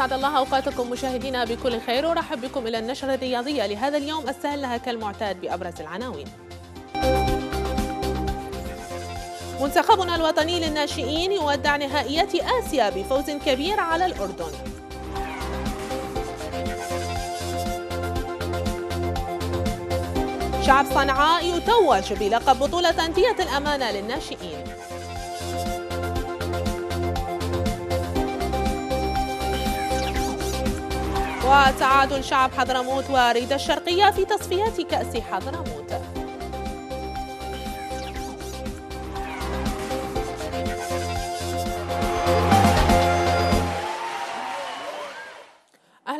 أسعد الله أوقاتكم مشاهدينا بكل خير ورحب بكم إلى النشرة الرياضية لهذا اليوم السهل لها كالمعتاد بأبرز العناوين منتخبنا الوطني للناشئين يودع نهائيات آسيا بفوز كبير على الأردن شعب صنعاء يتوج بلقب بطولة أندية الأمانة للناشئين وتعادل شعب حضرموت وريد الشرقية في تصفيات كأس حضرموت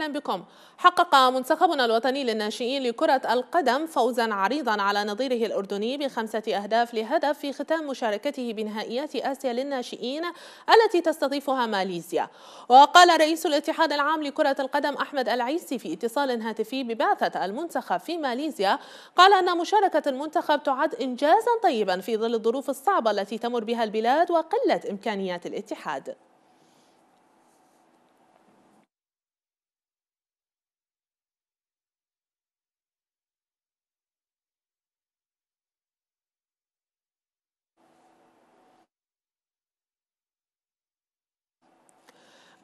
أهلا بكم حقق منتخبنا الوطني للناشئين لكرة القدم فوزا عريضا على نظيره الأردني بخمسة أهداف لهدف في ختام مشاركته بنهائيات آسيا للناشئين التي تستضيفها ماليزيا وقال رئيس الاتحاد العام لكرة القدم أحمد العيسي في اتصال هاتفي ببعثة المنتخب في ماليزيا قال أن مشاركة المنتخب تعد إنجازا طيبا في ظل الظروف الصعبة التي تمر بها البلاد وقلة إمكانيات الاتحاد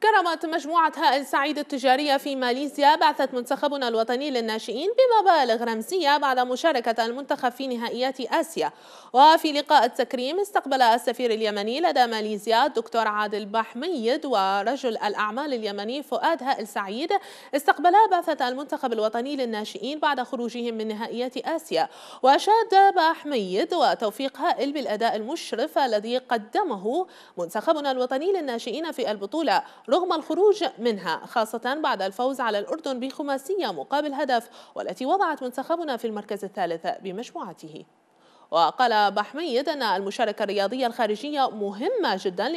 كرمت مجموعة هائل سعيد التجارية في ماليزيا بعثة منتخبنا الوطني للناشئين بمبالغ رمزية بعد مشاركة المنتخب في نهائيات آسيا وفي لقاء التكريم استقبل السفير اليمني لدى ماليزيا الدكتور عادل بحميد ورجل الأعمال اليمني فؤاد هائل سعيد استقبلا بعثة المنتخب الوطني للناشئين بعد خروجهم من نهائيات آسيا وشاد بحميد وتوفيق هائل بالأداء المشرف الذي قدمه منتخبنا الوطني للناشئين في البطولة رغم الخروج منها خاصة بعد الفوز على الأردن بخماسية مقابل هدف والتي وضعت منتخبنا في المركز الثالث بمجموعته وقال بحميد أن المشاركة الرياضية الخارجية مهمة جدا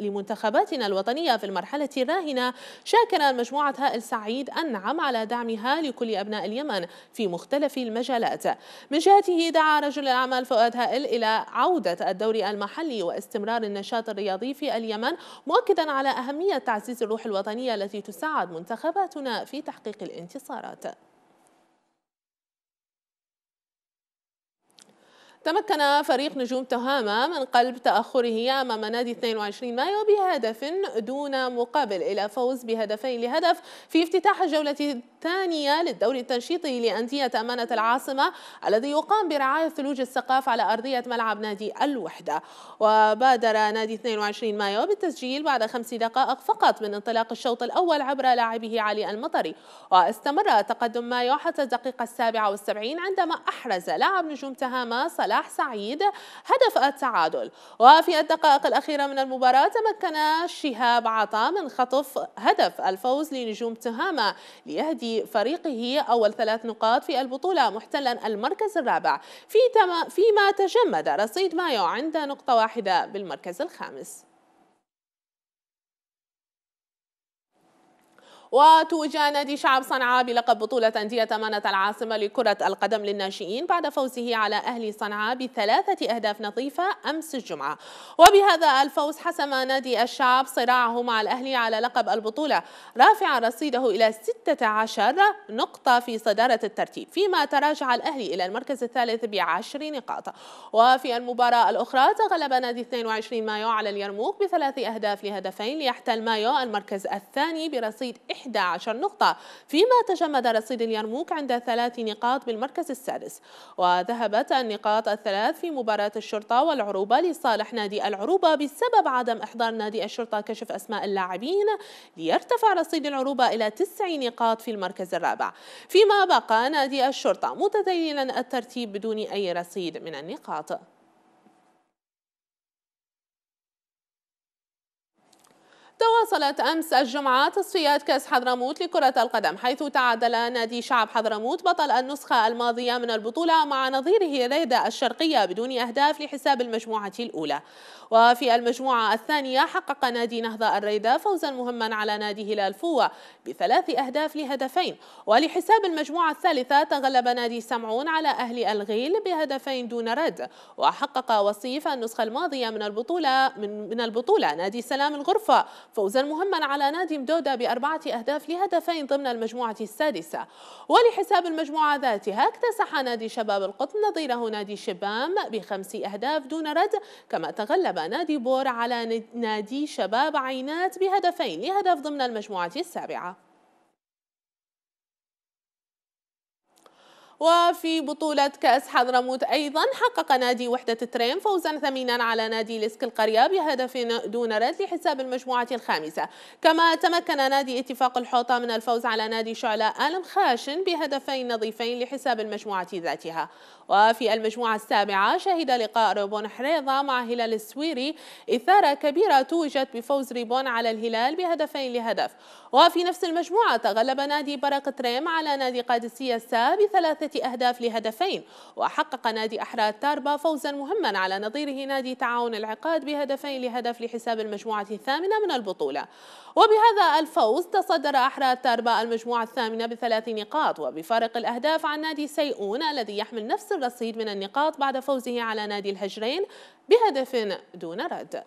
لمنتخباتنا الوطنية في المرحلة الراهنة شاكر مجموعة هائل سعيد أنعم على دعمها لكل أبناء اليمن في مختلف المجالات من جهته دعا رجل الأعمال فؤاد هائل إلى عودة الدوري المحلي واستمرار النشاط الرياضي في اليمن مؤكدا على أهمية تعزيز الروح الوطنية التي تساعد منتخباتنا في تحقيق الانتصارات تمكن فريق نجوم تهامة من قلب تأخره أمام نادي 22 مايو بهدف دون مقابل إلى فوز بهدفين لهدف في افتتاح الجولة الثانية للدوري التنشيطي لأندية أمانة العاصمة الذي يقام برعاية ثلوج السقاف على أرضية ملعب نادي الوحدة وبادر نادي 22 مايو بالتسجيل بعد خمس دقائق فقط من انطلاق الشوط الأول عبر لاعبه علي المطري واستمر تقدم مايو حتى الدقيقة السابعة والسبعين عندما أحرز لاعب نجوم تهامة صلاح صلاح سعيد هدف التعادل وفي الدقائق الأخيرة من المباراة تمكن شهاب عطا من خطف هدف الفوز لنجوم تهامة ليهدي فريقه أول ثلاث نقاط في البطولة محتلا المركز الرابع في فيما تجمد رصيد مايو عند نقطة واحدة بالمركز الخامس وتوج نادي شعب صنعاء بلقب بطولة أندية أمانة العاصمة لكرة القدم للناشئين بعد فوزه على أهلي صنعاء بثلاثة أهداف نظيفة أمس الجمعة وبهذا الفوز حسم نادي الشعب صراعه مع الأهلي على لقب البطولة رافعا رصيده إلى 16 نقطة في صدارة الترتيب فيما تراجع الأهلي إلى المركز الثالث بعشر نقاط وفي المباراة الأخرى تغلب نادي 22 مايو على اليرموك بثلاث أهداف لهدفين ليحتل مايو المركز الثاني برصيد 11 نقطة فيما تجمد رصيد اليرموك عند ثلاث نقاط بالمركز السادس وذهبت النقاط الثلاث في مباراة الشرطة والعروبة لصالح نادي العروبة بسبب عدم إحضار نادي الشرطة كشف أسماء اللاعبين ليرتفع رصيد العروبة إلى تسع نقاط في المركز الرابع فيما بقى نادي الشرطة متدينا الترتيب بدون أي رصيد من النقاط تواصلت أمس الجمعة تصفيات كأس حضرموت لكرة القدم حيث تعادل نادي شعب حضرموت بطل النسخة الماضية من البطولة مع نظيره ريدة الشرقية بدون أهداف لحساب المجموعة الأولى وفي المجموعة الثانية حقق نادي نهضة الريدة فوزا مهما على نادي هلال فوة بثلاث أهداف لهدفين ولحساب المجموعة الثالثة تغلب نادي سمعون على أهل الغيل بهدفين دون رد وحقق وصيف النسخة الماضية من البطولة من, من البطولة نادي سلام الغرفة فوزا مهما على نادي مدودا بأربعة أهداف لهدفين ضمن المجموعة السادسة ولحساب المجموعة ذاتها اكتسح نادي شباب القطن نظيره نادي شبام بخمس أهداف دون رد كما تغلب نادي بور على نادي شباب عينات بهدفين لهدف ضمن المجموعة السابعة وفي بطولة كأس حضرموت أيضا حقق نادي وحدة تريم فوزا ثمينا على نادي لسك القرية بهدف دون رد لحساب المجموعة الخامسة كما تمكن نادي اتفاق الحوطة من الفوز على نادي شعلاء آل خاشن بهدفين نظيفين لحساب المجموعة ذاتها وفي المجموعة السابعة شهد لقاء ريبون حريضة مع هلال السويري إثارة كبيرة توجت بفوز ريبون على الهلال بهدفين لهدف وفي نفس المجموعة تغلب نادي برق تريم على نادي قادسية السا بثلاثة أهداف لهدفين وحقق نادي أحرار تاربا فوزا مهما على نظيره نادي تعاون العقاد بهدفين لهدف لحساب المجموعة الثامنة من البطولة وبهذا الفوز تصدر أحرار تاربا المجموعة الثامنة بثلاث نقاط وبفارق الأهداف عن نادي سيئون الذي يحمل نفس الرصيد من النقاط بعد فوزه على نادي الهجرين بهدف دون رد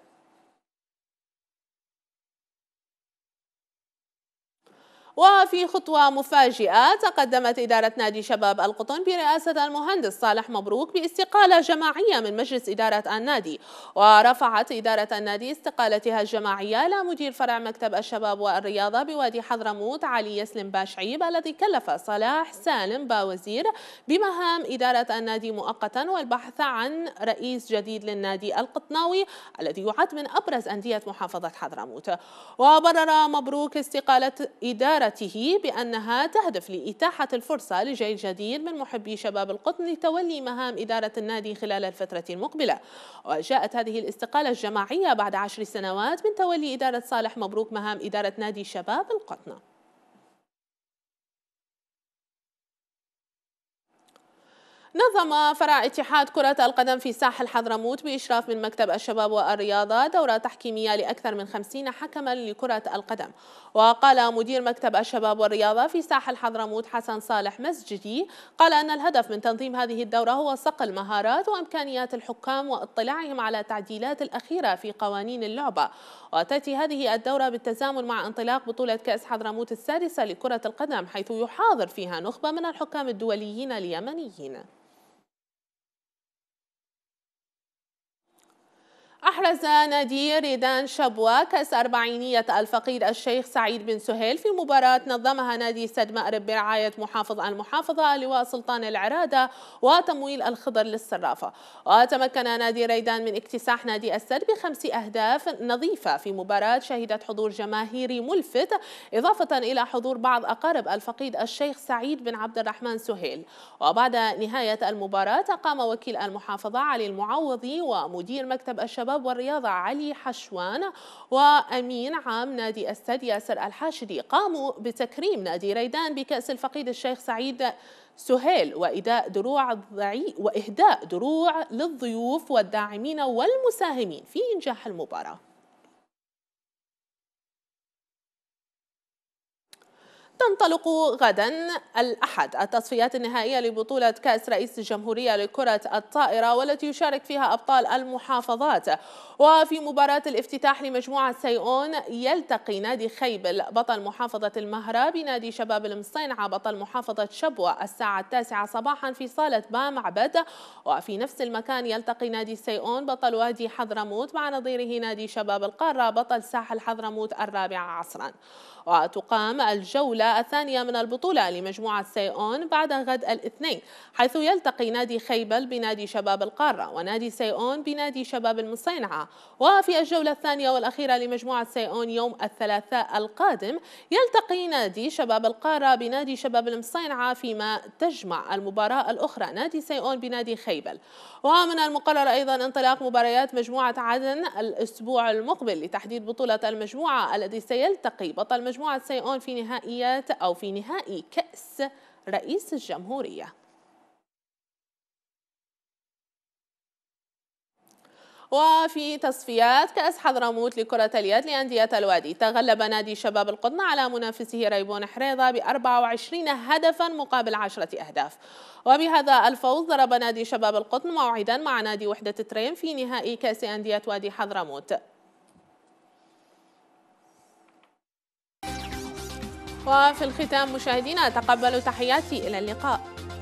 وفي خطوة مفاجئة تقدمت إدارة نادي شباب القطن برئاسة المهندس صالح مبروك باستقالة جماعية من مجلس إدارة النادي ورفعت إدارة النادي استقالتها الجماعية لمدير فرع مكتب الشباب والرياضة بوادي حضرموت علي يسلم باشعيب الذي كلف صلاح سالم باوزير بمهام إدارة النادي مؤقتا والبحث عن رئيس جديد للنادي القطناوي الذي يعد من أبرز أندية محافظة حضرموت وبرر مبروك استقالة إدارة عبارته بأنها تهدف لإتاحة الفرصة لجيل جديد من محبي شباب القطن لتولي مهام إدارة النادي خلال الفترة المقبلة وجاءت هذه الاستقالة الجماعية بعد عشر سنوات من تولي إدارة صالح مبروك مهام إدارة نادي شباب القطن نظم فرع اتحاد كرة القدم في ساحل حضرموت بإشراف من مكتب الشباب والرياضة دورة تحكيمية لأكثر من خمسين حكما لكرة القدم وقال مدير مكتب الشباب والرياضة في ساحل حضرموت حسن صالح مسجدي قال أن الهدف من تنظيم هذه الدورة هو صقل مهارات وإمكانيات الحكام واطلاعهم على التعديلات الأخيرة في قوانين اللعبة وتأتي هذه الدورة بالتزامن مع انطلاق بطولة كأس حضرموت السادسة لكرة القدم حيث يحاضر فيها نخبة من الحكام الدوليين اليمنيين أحرز نادي ريدان شبوة كأس أربعينية الفقيد الشيخ سعيد بن سهيل في مباراة نظمها نادي سد مأرب برعاية محافظ المحافظة لواء سلطان العرادة وتمويل الخضر للصرافة وتمكن نادي ريدان من اكتساح نادي السد بخمس أهداف نظيفة في مباراة شهدت حضور جماهيري ملفت إضافة إلى حضور بعض أقارب الفقيد الشيخ سعيد بن عبد الرحمن سهيل وبعد نهاية المباراة قام وكيل المحافظة علي المعوضي ومدير مكتب الشباب الشباب والرياضة علي حشوان وأمين عام نادي السد ياسر الحاشدي قاموا بتكريم نادي ريدان بكأس الفقيد الشيخ سعيد سهيل وإداء دروع وإهداء دروع للضيوف والداعمين والمساهمين في إنجاح المباراة تنطلق غدا الأحد التصفيات النهائية لبطولة كأس رئيس الجمهورية لكرة الطائرة والتي يشارك فيها أبطال المحافظات وفي مباراة الافتتاح لمجموعة سيئون يلتقي نادي خيبل بطل محافظة المهرة بنادي شباب المصينعة بطل محافظة شبوة الساعة التاسعة صباحا في صالة بام عبد وفي نفس المكان يلتقي نادي سيئون بطل وادي حضرموت مع نظيره نادي شباب القارة بطل ساحل حضرموت الرابعة عصرا وتقام الجولة الثانية من البطولة لمجموعة سيئون بعد غد الاثنين حيث يلتقي نادي خيبل بنادي شباب القارة ونادي سيئون بنادي شباب المصينعة وفي الجولة الثانية والأخيرة لمجموعة سيئون يوم الثلاثاء القادم يلتقي نادي شباب القارة بنادي شباب المصينعة فيما تجمع المباراة الأخرى نادي سيئون بنادي خيبل ومن المقرر أيضا انطلاق مباريات مجموعة عدن الأسبوع المقبل لتحديد بطولة المجموعة الذي سيلتقي بطل مجموعة مجموعة سيئون في نهائيات أو في نهائي كأس رئيس الجمهورية وفي تصفيات كأس حضرموت لكرة اليد لأندية الوادي تغلب نادي شباب القطن على منافسه ريبون حريضة ب 24 هدفا مقابل 10 أهداف وبهذا الفوز ضرب نادي شباب القطن موعدا مع نادي وحدة تريم في نهائي كأس أندية وادي حضرموت وفي الختام مشاهدينا تقبلوا تحياتي إلى اللقاء